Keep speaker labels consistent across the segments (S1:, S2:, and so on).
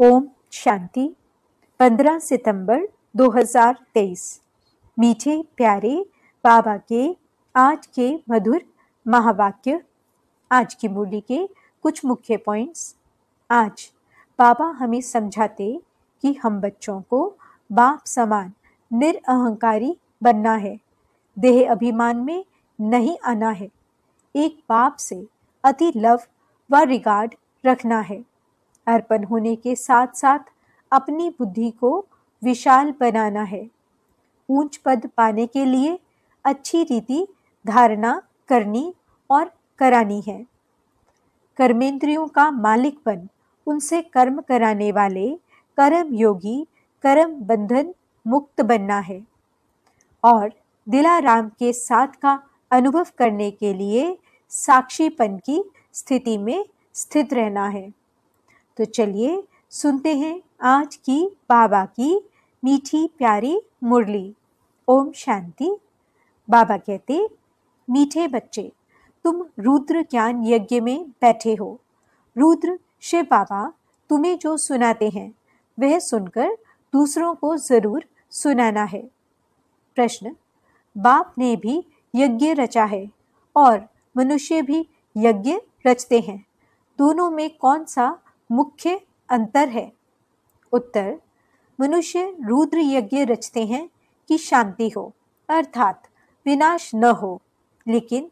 S1: ओम शांति 15 सितंबर 2023 मीठे प्यारे बाबा के आज के मधुर महावाक्य आज की मूली के कुछ मुख्य पॉइंट्स आज बाबा हमें समझाते कि हम बच्चों को बाप समान निरअहंकारी बनना है देह अभिमान में नहीं आना है एक बाप से अति लव व रिगार्ड रखना है अर्पण होने के साथ साथ अपनी बुद्धि को विशाल बनाना है ऊंच पद पाने के लिए अच्छी रीति धारणा करनी और करानी है कर्मेंद्रियों का मालिकपन उनसे कर्म कराने वाले कर्म योगी कर्म बंधन मुक्त बनना है और दिलाराम के साथ का अनुभव करने के लिए साक्षीपन की स्थिति में स्थित रहना है तो चलिए सुनते हैं आज की बाबा की मीठी प्यारी मुरली ओम शांति बाबा कहते मीठे बच्चे तुम रुद्र ज्ञान यज्ञ में बैठे हो रुद्र शिव बाबा तुम्हें जो सुनाते हैं वह सुनकर दूसरों को ज़रूर सुनाना है प्रश्न बाप ने भी यज्ञ रचा है और मनुष्य भी यज्ञ रचते हैं दोनों में कौन सा मुख्य अंतर है उत्तर मनुष्य रुद्र यज्ञ रचते हैं कि शांति हो अर्थात विनाश न हो लेकिन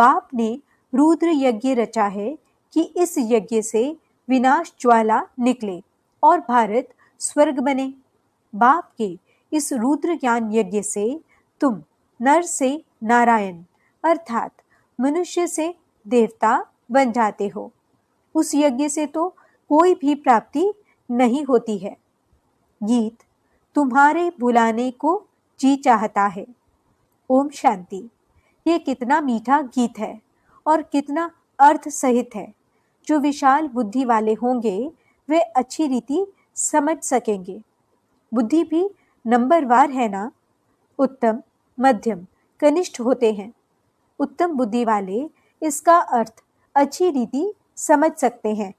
S1: बाप ने रुद्र यज्ञ रचा है कि इस यज्ञ से विनाश ज्वाला निकले और भारत स्वर्ग बने बाप के इस रुद्र ज्ञान यज्ञ से तुम नर से नारायण अर्थात मनुष्य से देवता बन जाते हो उस यज्ञ से तो कोई भी प्राप्ति नहीं होती है गीत तुम्हारे बुलाने को जी चाहता है ओम शांति ये कितना मीठा गीत है और कितना अर्थ सहित है जो विशाल बुद्धि वाले होंगे वे अच्छी रीति समझ सकेंगे बुद्धि भी नंबरवार है ना उत्तम मध्यम कनिष्ठ होते हैं उत्तम बुद्धि वाले इसका अर्थ अच्छी रीति समझ सकते हैं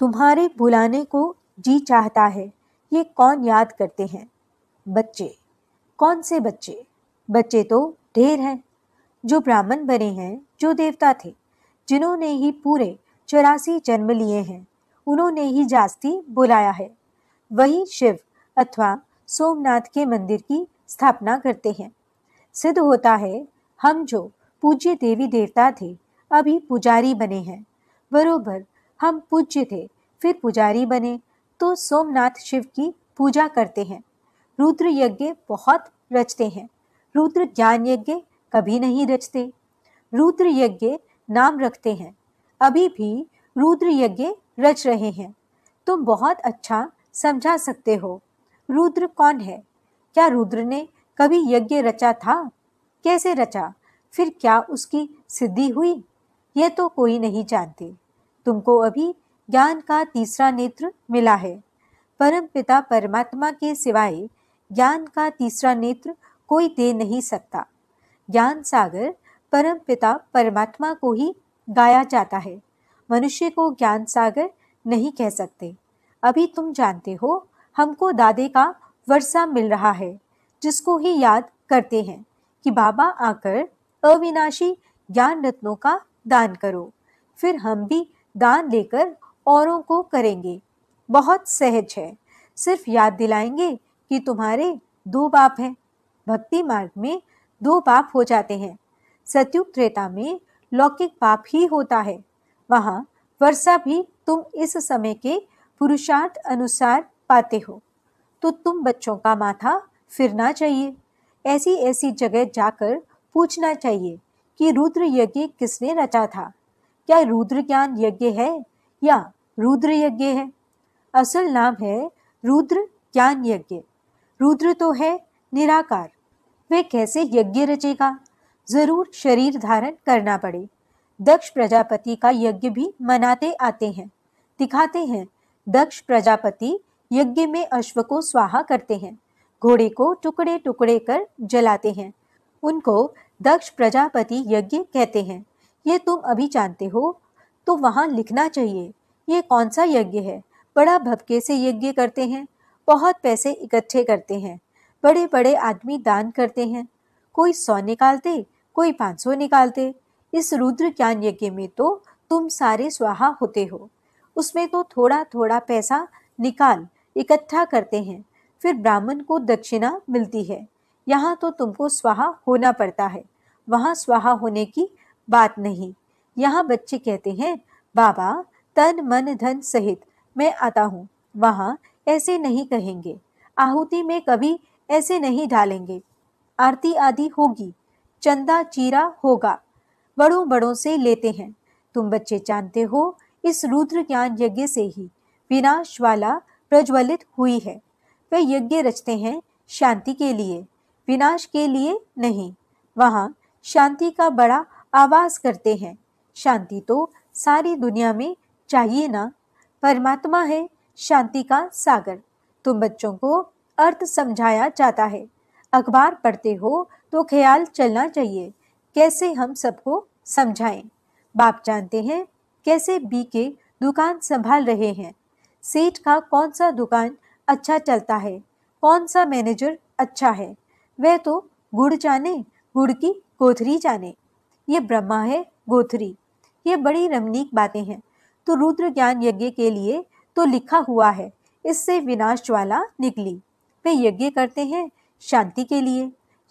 S1: तुम्हारे बुलाने को जी चाहता है ये कौन याद करते हैं बच्चे कौन से बच्चे बच्चे तो ढेर हैं जो ब्राह्मण बने हैं जो देवता थे जिन्होंने ही पूरे चौरासी जन्म लिए हैं उन्होंने ही जास्ती बुलाया है वही शिव अथवा सोमनाथ के मंदिर की स्थापना करते हैं सिद्ध होता है हम जो पूज्य देवी देवता थे अभी पुजारी बने हैं बरोबर हम पूज्य थे फिर पुजारी बने तो सोमनाथ शिव की पूजा करते हैं रुद्र यज्ञ बहुत रचते हैं रुद्र ज्ञान यज्ञ कभी नहीं रचते रुद्र यज्ञ नाम रखते हैं अभी भी रुद्र यज्ञ रच रहे हैं तुम बहुत अच्छा समझा सकते हो रुद्र कौन है क्या रुद्र ने कभी यज्ञ रचा था कैसे रचा फिर क्या उसकी सिद्धि हुई यह तो कोई नहीं जानते तुमको अभी ज्ञान का तीसरा नेत्र मिला है परम पिता परमात्मा के सिवाय ज्ञान का तीसरा नेत्र कोई दे नहीं सकता ज्ञान सागर परम पिता परमात्मा को ही गाया जाता है मनुष्य को ज्ञान सागर नहीं कह सकते अभी तुम जानते हो हमको दादे का वर्षा मिल रहा है जिसको ही याद करते हैं कि बाबा आकर अविनाशी ज्ञान रत्नों का दान करो फिर हम भी दान लेकर औरों को करेंगे बहुत सहज है सिर्फ याद दिलाएंगे कि तुम्हारे दो बाप हैं भक्ति मार्ग में दो बाप हो जाते हैं सत्युग त्रेता में लौकिक पाप ही होता है वहाँ वर्षा भी तुम इस समय के पुरुषार्थ अनुसार पाते हो तो तुम बच्चों का माथा फिरना चाहिए ऐसी ऐसी जगह जाकर पूछना चाहिए कि रुद्र यज्ञ किसने रचा था क्या रुद्र ज्ञान यज्ञ है या रुद्र यज्ञ है असल नाम है रुद्र ज्ञान यज्ञ रुद्र तो है निराकार वे कैसे यज्ञ रचेगा जरूर शरीर धारण करना पड़े दक्ष प्रजापति का यज्ञ भी मनाते आते हैं दिखाते हैं दक्ष प्रजापति यज्ञ में अश्व को स्वाहा करते हैं घोड़े को टुकड़े टुकड़े कर जलाते हैं उनको दक्ष प्रजापति यज्ञ कहते हैं ये तुम अभी जानते हो तो वहाँ लिखना चाहिए ये कौन सा यज्ञ है बड़ा भपके से यज्ञ करते हैं बहुत पैसे इकट्ठे करते हैं बड़े बड़े आदमी दान करते हैं कोई सौ निकालते कोई पाँच सौ निकालते इस रुद्र ज्ञान यज्ञ में तो तुम सारे स्वाहा होते हो उसमें तो थोड़ा थोड़ा पैसा निकाल इकट्ठा करते हैं फिर ब्राह्मण को दक्षिणा मिलती है यहाँ तो तुमको स्वाहा होना पड़ता है वहाँ स्वाहा होने की बात नहीं यहाँ बच्चे कहते हैं बाबा तन मन धन सहित मैं आता हूँ वहाँ ऐसे नहीं कहेंगे आहुति में कभी ऐसे नहीं डालेंगे आरती आदि होगी चंदा चीरा होगा बड़ों बड़ों से लेते हैं तुम बच्चे जानते हो इस रुद्र ज्ञान यज्ञ से ही विनाश वाला प्रज्वलित हुई है वे यज्ञ रचते हैं शांति के लिए विनाश के लिए नहीं वहाँ शांति का बड़ा आवाज करते हैं शांति तो सारी दुनिया में चाहिए ना परमात्मा है शांति का सागर तुम बच्चों को अर्थ समझाया जाता है अखबार पढ़ते हो तो ख्याल चलना चाहिए कैसे हम सबको समझाएं बाप जानते हैं कैसे बी के दुकान संभाल रहे हैं सेठ का कौन सा दुकान अच्छा चलता है कौन सा मैनेजर अच्छा है वह तो गुड़ जाने गुड़ की कोथरी जाने ये ब्रह्मा है गोथरी ये बड़ी रमणीक बातें हैं तो रुद्र ज्ञान यज्ञ के लिए तो लिखा हुआ है इससे विनाश ज्वाला निकली वे यज्ञ करते हैं शांति के लिए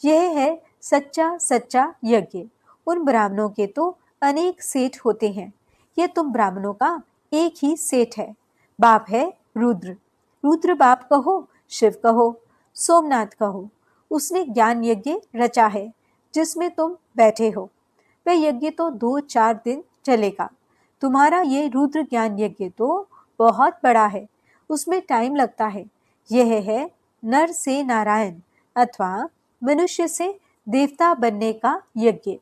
S1: यह है सच्चा सच्चा यज्ञ उन ब्राह्मणों के तो अनेक सेठ होते हैं ये तुम ब्राह्मणों का एक ही सेठ है बाप है रुद्र रुद्र बाप कहो शिव कहो सोमनाथ कहो उसने ज्ञान यज्ञ रचा है जिसमें तुम बैठे हो वह यज्ञ तो दो चार दिन चलेगा तुम्हारा ये रुद्र ज्ञान यज्ञ तो बहुत बड़ा है उसमें टाइम लगता है यह है नर से नारायण अथवा मनुष्य से देवता बनने का यज्ञ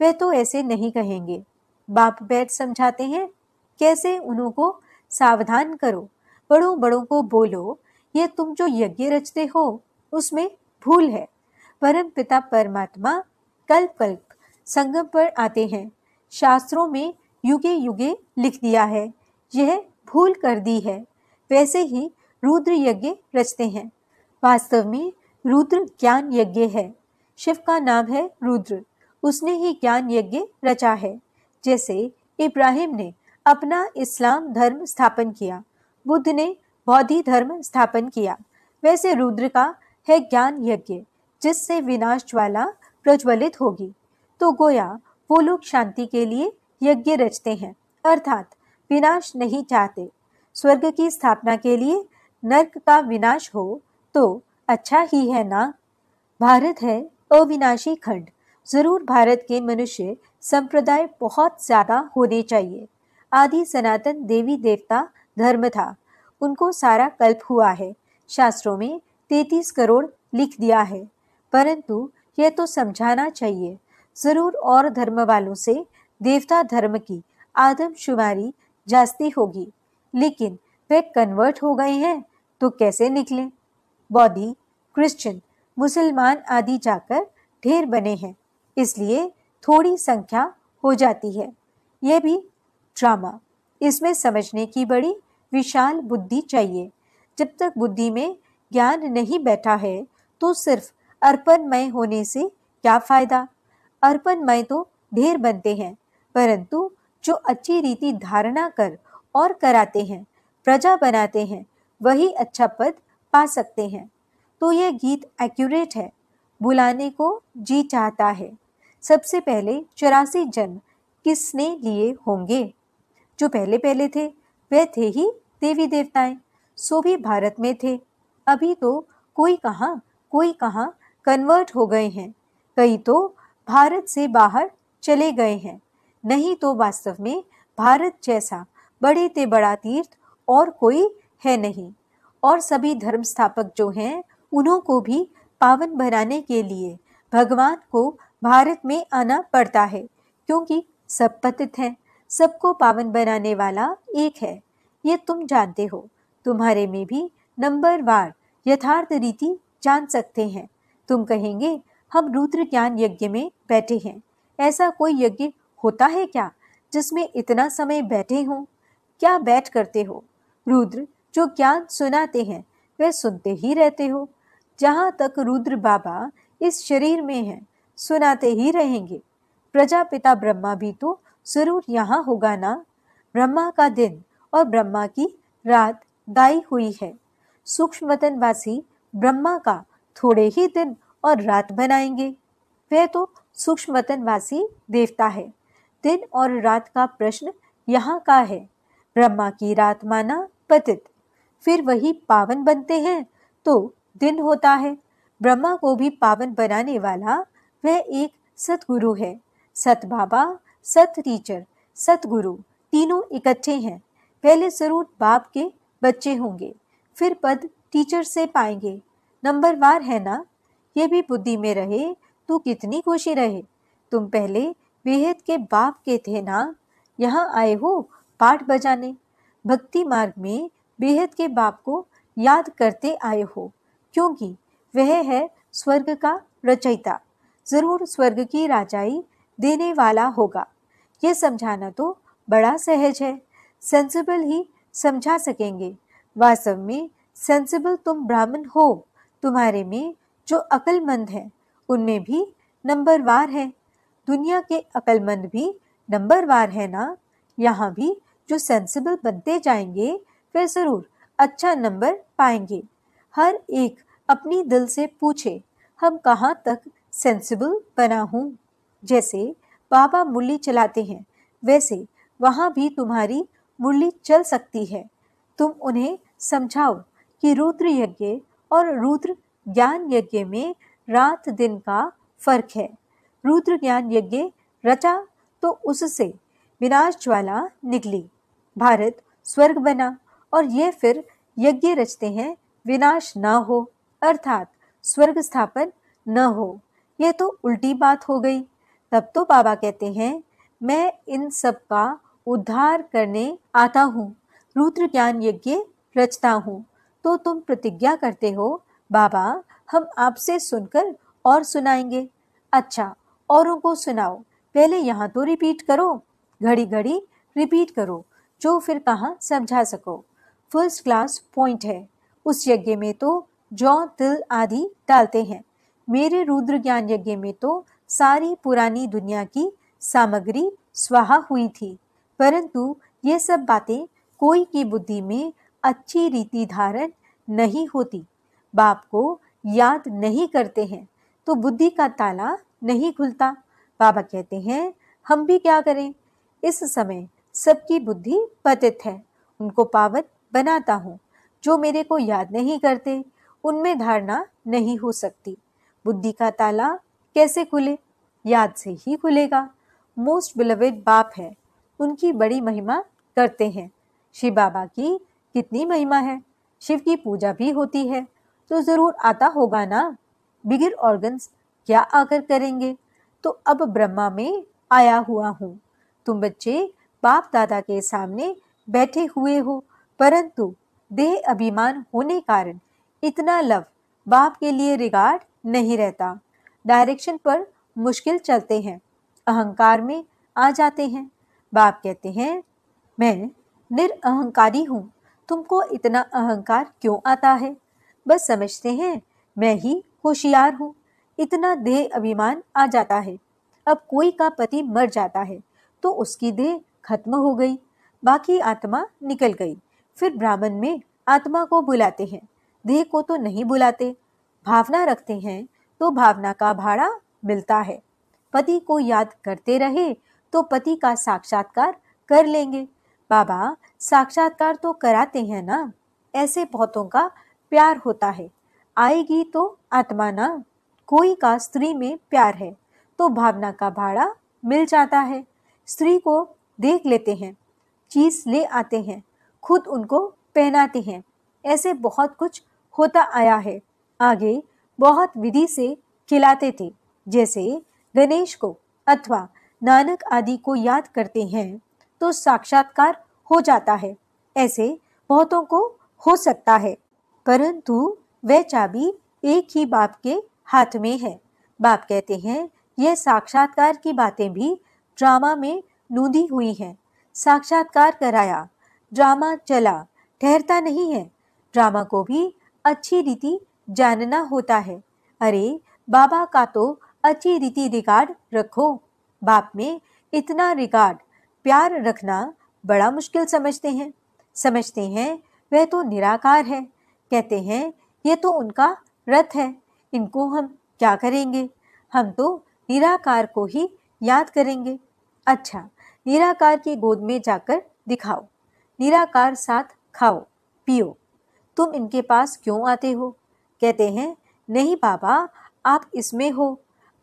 S1: वह तो ऐसे नहीं कहेंगे बाप बैठ समझाते हैं कैसे उन्हों को सावधान करो बड़ों बड़ों को बोलो ये तुम जो यज्ञ रचते हो उसमें भूल है परम पिता परमात्मा कल्प कल्प संगम पर आते हैं शास्त्रों में युगे युगे लिख दिया है यह भूल कर दी है वैसे ही रुद्र यज्ञ रचते हैं वास्तव में रुद्र ज्ञान यज्ञ है शिव का नाम है रुद्र उसने ही ज्ञान यज्ञ रचा है जैसे इब्राहिम ने अपना इस्लाम धर्म स्थापन किया बुद्ध ने बौद्धि धर्म स्थापन किया वैसे रुद्र का है ज्ञान यज्ञ जिससे विनाश ज्वाला प्रज्वलित होगी तो गोया वो लोग शांति के लिए यज्ञ रचते हैं अर्थात विनाश नहीं चाहते स्वर्ग की स्थापना के लिए नर्क का विनाश हो तो अच्छा ही है ना भारत है अविनाशी खंड जरूर भारत के मनुष्य संप्रदाय बहुत ज्यादा होने चाहिए आदि सनातन देवी देवता धर्म था उनको सारा कल्प हुआ है शास्त्रों में तैतीस करोड़ लिख दिया है परंतु यह तो समझाना चाहिए जरूर और धर्म वालों से देवता धर्म की आदमशुमारी जास्ती होगी लेकिन वे कन्वर्ट हो गए हैं तो कैसे निकले बौद्धि क्रिश्चियन मुसलमान आदि जाकर ढेर बने हैं इसलिए थोड़ी संख्या हो जाती है यह भी ड्रामा इसमें समझने की बड़ी विशाल बुद्धि चाहिए जब तक बुद्धि में ज्ञान नहीं बैठा है तो सिर्फ अर्पणमय होने से क्या फ़ायदा अर्पणमय तो ढेर बनते हैं परंतु जो अच्छी रीति धारणा कर और कराते हैं प्रजा बनाते हैं वही अच्छा पद पा सकते हैं तो यह गीत एक्यूरेट है बुलाने को जी चाहता है सबसे पहले चौरासी जन्म किसने लिए होंगे जो पहले पहले थे वह थे ही देवी देवताएं सो भी भारत में थे अभी तो कोई कहाँ कोई कहाँ कन्वर्ट हो गए हैं कई तो भारत से बाहर चले गए हैं नहीं तो वास्तव में भारत जैसा बड़े ते बड़ा तीर्थ और कोई है नहीं और सभी धर्म स्थापक जो हैं उन्हों को भी पावन बनाने के लिए भगवान को भारत में आना पड़ता है क्योंकि सब पतित हैं सबको पावन बनाने वाला एक है ये तुम जानते हो तुम्हारे में भी नंबर वार यथार्थ रीति जान सकते हैं तुम कहेंगे हम रुद्र ज्ञान यज्ञ में बैठे हैं ऐसा कोई यज्ञ होता है क्या जिसमें इतना समय बैठे हों क्या बैठ करते हो रुद्र जो ज्ञान सुनाते हैं वे सुनते ही रहते हो जहाँ तक रुद्र बाबा इस शरीर में हैं सुनाते ही रहेंगे प्रजापिता ब्रह्मा भी तो जरूर यहाँ होगा ना ब्रह्मा का दिन और ब्रह्मा की रात दाई हुई है सूक्ष्मतनवासी ब्रह्मा का थोड़े ही दिन और रात बनाएंगे वह तो वतनवासी देवता है दिन और रात का प्रश्न यहाँ का है ब्रह्मा की रात माना पतित फिर वही पावन बनते हैं तो दिन होता है ब्रह्मा को भी पावन बनाने वाला वह एक सतगुरु है सत बाबा सत टीचर सतगुरु तीनों इकट्ठे हैं पहले जरूर बाप के बच्चे होंगे फिर पद टीचर से पाएंगे नंबर वार है ना ये भी बुद्धि में रहे तू कितनी खुशी रहे तुम पहले बेहद के बाप के थे ना यहाँ आए हो पाठ बजाने भक्ति मार्ग में बेहद के बाप को याद करते आए हो क्योंकि वह है स्वर्ग का रचयिता ज़रूर स्वर्ग की राजाई देने वाला होगा यह समझाना तो बड़ा सहज है सेंसिबल ही समझा सकेंगे वास्तव में सेंसिबल तुम ब्राह्मण हो तुम्हारे में जो अकलमंद हैं उनमें भी नंबरवार है दुनिया के अकलमंद भी नंबरवार है ना यहाँ भी जो सेंसिबल बनते जाएंगे वे ज़रूर अच्छा नंबर पाएंगे हर एक अपनी दिल से पूछे हम कहाँ तक सेंसिबल बना हूँ जैसे बाबा मुरली चलाते हैं वैसे वहाँ भी तुम्हारी मुरली चल सकती है तुम उन्हें समझाओ कि रुद्र यज्ञ और रुद्र ज्ञान यज्ञ में रात दिन का फर्क है रुद्र ज्ञान यज्ञ रचा तो उससे विनाश ज्वाला निकली भारत स्वर्ग बना और ये फिर यज्ञ रचते हैं विनाश न हो अर्थात स्वर्ग स्थापन न हो यह तो उल्टी बात हो गई तब तो बाबा कहते हैं मैं इन सब का उद्धार करने आता हूँ रुद्र ज्ञान यज्ञ रचता हूँ तो तुम प्रतिज्ञा करते हो बाबा हम आपसे सुनकर और सुनाएंगे अच्छा औरों को सुनाओ पहले यहाँ तो रिपीट करो घड़ी घड़ी रिपीट करो जो फिर कहाँ समझा सको फर्स्ट क्लास पॉइंट है उस यज्ञ में तो जौ तिल आदि डालते हैं मेरे रुद्र ज्ञान यज्ञ में तो सारी पुरानी दुनिया की सामग्री स्वाहा हुई थी परंतु ये सब बातें कोई की बुद्धि में अच्छी रीति धारण नहीं होती बाप को याद नहीं करते हैं तो बुद्धि का ताला नहीं खुलता बाबा कहते हैं हम भी क्या करें इस समय सबकी बुद्धि पतित है उनको पावत बनाता हूँ जो मेरे को याद नहीं करते उनमें धारणा नहीं हो सकती बुद्धि का ताला कैसे खुले याद से ही खुलेगा मोस्ट बिलवेड बाप है उनकी बड़ी महिमा करते हैं शिव बाबा की कितनी महिमा है शिव की पूजा भी होती है तो ज़रूर आता होगा ना बिगिर ऑर्गन्स क्या आकर करेंगे तो अब ब्रह्मा में आया हुआ हूँ तुम बच्चे बाप दादा के सामने बैठे हुए हो परंतु देह अभिमान होने कारण इतना लव बाप के लिए रिगार्ड नहीं रहता डायरेक्शन पर मुश्किल चलते हैं अहंकार में आ जाते हैं बाप कहते हैं मैं निरअहकारी हूँ तुमको इतना अहंकार क्यों आता है बस समझते हैं मैं ही होशियार हूँ इतना देह अभिमान आ जाता है अब कोई का पति मर जाता है तो उसकी देह खत्म हो गई बाकी आत्मा निकल गई फिर ब्राह्मण में आत्मा को बुलाते हैं देह को तो नहीं बुलाते भावना रखते हैं तो भावना का भाड़ा मिलता है पति को याद करते रहे तो पति का साक्षात्कार कर लेंगे बाबा साक्षात्कार तो कराते हैं ना ऐसे पोतों का प्यार होता है आएगी तो आत्मा ना कोई का स्त्री में प्यार है तो भावना का भाड़ा मिल जाता है स्त्री को देख लेते हैं चीज ले आते हैं खुद उनको पहनाते हैं ऐसे बहुत कुछ होता आया है आगे बहुत विधि से खिलाते थे जैसे गणेश को अथवा नानक आदि को याद करते हैं तो साक्षात्कार हो जाता है ऐसे बहुतों को हो सकता है परंतु वह चाबी एक ही बाप के हाथ में है बाप कहते हैं यह साक्षात्कार की बातें भी ड्रामा में नूदी हुई हैं साक्षात्कार कराया ड्रामा चला ठहरता नहीं है ड्रामा को भी अच्छी रीति जानना होता है अरे बाबा का तो अच्छी रीति रिकॉर्ड रखो बाप में इतना रिकॉर्ड प्यार रखना बड़ा मुश्किल समझते हैं समझते हैं वह तो निराकार है कहते हैं ये तो उनका रथ है इनको हम क्या करेंगे हम तो निराकार को ही याद करेंगे अच्छा निराकार की गोद में जाकर दिखाओ निराकार साथ खाओ पियो तुम इनके पास क्यों आते हो कहते हैं नहीं बाबा आप इसमें हो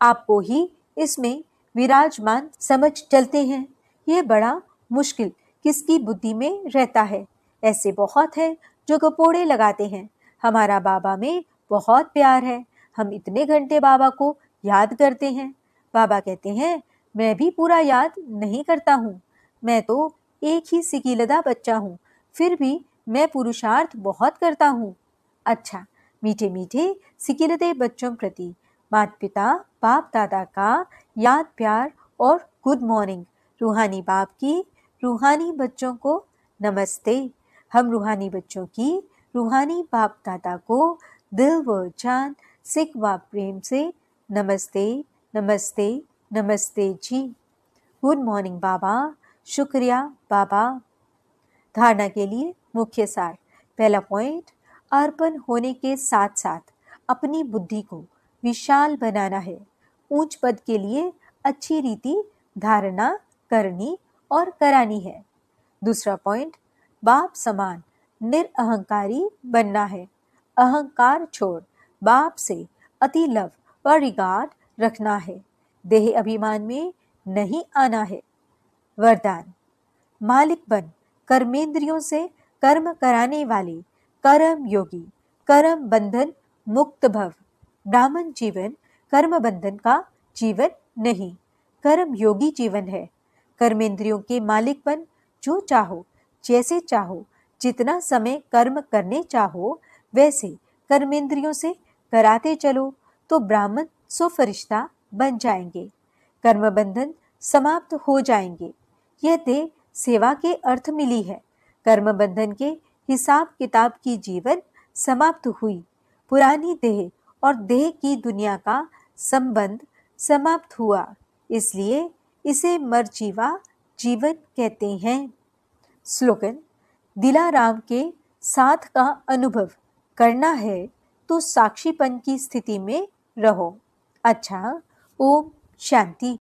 S1: आपको ही इसमें विराजमान समझ चलते हैं ये बड़ा मुश्किल किसकी बुद्धि में रहता है ऐसे बहुत है जो कपोड़े लगाते हैं हमारा बाबा में बहुत प्यार है हम इतने घंटे बाबा को याद करते हैं बाबा कहते हैं मैं भी पूरा याद नहीं करता हूँ मैं तो एक ही सिकीलदा बच्चा हूँ फिर भी मैं पुरुषार्थ बहुत करता हूँ अच्छा मीठे मीठे सिकीलदे बच्चों प्रति माता पिता बाप दादा का याद प्यार और गुड मॉर्निंग रूहानी बाप की रूहानी बच्चों को नमस्ते हम रूहानी बच्चों की रूहानी बाप दादा को दिल व जान सिख व प्रेम से नमस्ते नमस्ते नमस्ते जी गुड मॉर्निंग बाबा शुक्रिया बाबा धारणा के लिए मुख्य सार पहला पॉइंट अर्पण होने के साथ साथ अपनी बुद्धि को विशाल बनाना है ऊंच पद के लिए अच्छी रीति धारणा करनी और करानी है दूसरा पॉइंट बाप समान निरअहकारी बनना है अहंकार छोड़ बाप से अति लव और रिगार्ड रखना है देह अभिमान में नहीं आना है वरदान मालिक बन कर्मेंद्रियों से कर्म कराने वाले कर्म योगी कर्म बंधन मुक्त भव ब्राह्मण जीवन कर्म बंधन का जीवन नहीं कर्म योगी जीवन है कर्मेंद्रियों के मालिक बन जो चाहो जैसे चाहो जितना समय कर्म करने चाहो वैसे कर्मेंद्रियों से कराते चलो तो ब्राह्मण सुफरिश्ता बन जाएंगे कर्म बंधन समाप्त हो जाएंगे यह दे सेवा के अर्थ मिली है कर्म बंधन के हिसाब किताब की जीवन समाप्त हुई पुरानी देह और देह की दुनिया का संबंध समाप्त हुआ इसलिए इसे जीवा जीवन कहते हैं स्लोगन दिलाराम के साथ का अनुभव करना है तो साक्षीपन की स्थिति में रहो अच्छा ओम शांति